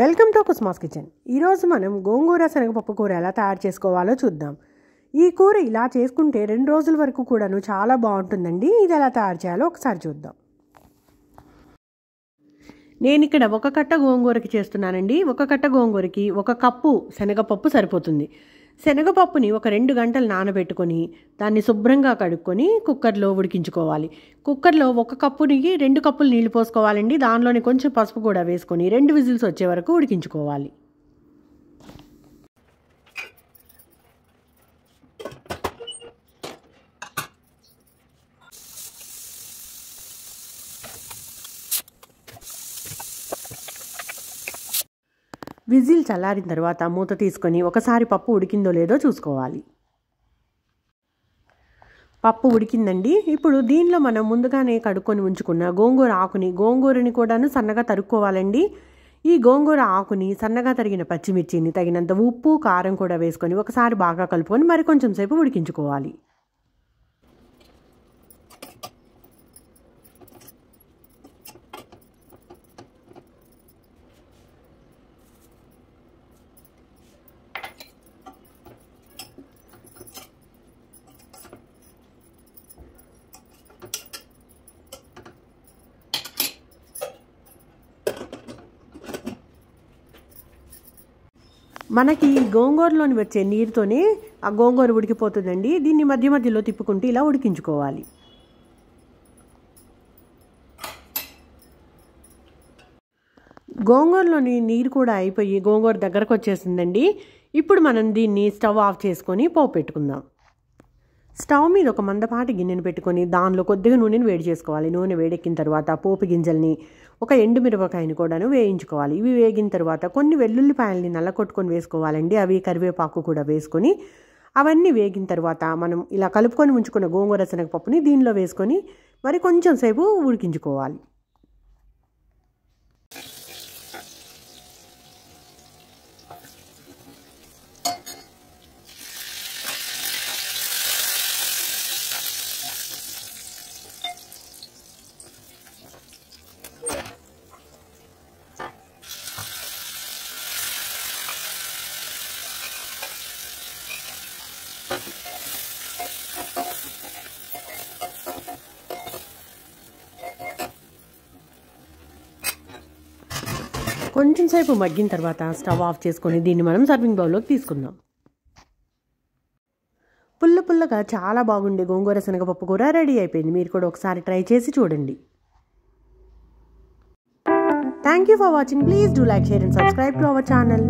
welcome to కుస్మాస్ kitchen ఈరోజు మనం గోంగూర శనగపప్పు కూర ఎలా తయారు చేసుకోవాలో చూద్దాం ఈ కూర ఇలా చేసుకుంటే రెండు రోజుల వరకు కూడాను చాలా బాగుంటుందండి ఇది ఎలా తయారు చేయాలో ఒకసారి చూద్దాం నేను ఇక్కడ ఒక కట్ట గోంగూరకి చేస్తున్నానండి ఒక కట్ట గోంగూరకి ఒక కప్పు శనగపప్పు సరిపోతుంది శనగపప్పుని ఒక రెండు గంటలు నానబెట్టుకొని దాన్ని శుభ్రంగా కడుక్కొని కుక్కర్లో ఉడికించుకోవాలి కుక్కర్లో ఒక కప్పునికి రెండు కప్పులు నీళ్లు పోసుకోవాలండి దానిలోనే కొంచెం పసుపు కూడా వేసుకొని రెండు విజిల్స్ వచ్చే వరకు ఉడికించుకోవాలి విజిల్ చల్లారిన తర్వాత మూత తీసుకొని ఒకసారి పప్పు ఉడికిందో లేదో చూసుకోవాలి పప్పు ఉడికిందండి ఇప్పుడు దీనిలో మనం ముందుగానే కడుక్కొని ఉంచుకున్న గోంగూర ఆకుని గోంగూరని కూడాను సన్నగా తరుక్కోవాలండి ఈ గోంగూర ఆకుని సన్నగా తరిగిన పచ్చిమిర్చిని తగినంత ఉప్పు కారం కూడా వేసుకొని ఒకసారి బాగా కలుపుకొని మరి కొంచెం సేపు ఉడికించుకోవాలి మనకి గోంగూరలోని వచ్చే నీరుతోనే ఆ గోంగూర ఉడికిపోతుందండి దీన్ని మధ్య మధ్యలో తిప్పుకుంటూ ఇలా ఉడికించుకోవాలి గోంగూరలోని నీరు కూడా అయిపోయి గోంగూర దగ్గరకు వచ్చేసిందండి ఇప్పుడు మనం దీన్ని స్టవ్ ఆఫ్ చేసుకొని పోపు పెట్టుకుందాం స్టవ్ మీద ఒక మందపాటి గిన్నెను పెట్టుకొని దానిలో కొద్దిగా నూనెను వేడి చేసుకోవాలి నూనె వేడెక్కిన తర్వాత పోపు గింజల్ని ఒక ఎండు మిరపకాయని కూడాను వేయించుకోవాలి ఇవి వేగిన తర్వాత కొన్ని వెల్లుల్లిపాయల్ని నల్లకొట్టుకొని వేసుకోవాలండి అవి కరివేపాకు కూడా వేసుకొని అవన్నీ వేగిన తర్వాత మనం ఇలా కలుపుకొని ఉంచుకున్న గోంగూర శనగపప్పుని దీనిలో వేసుకొని మరి కొంచెం సేపు ఉడికించుకోవాలి కొంచెం సేపు మగ్గిన తర్వాత స్టవ్ ఆఫ్ చేసుకొని దీన్ని మనం సర్వింగ్ బౌల్లోకి తీసుకుందాం పుల్ల పుల్లగా చాలా బాగుండే గోంగూర శనగపప్పు కూర రెడీ అయిపోయింది మీరు కూడా ఒకసారి ట్రై చేసి చూడండి thank you for watching please do like share and subscribe to our channel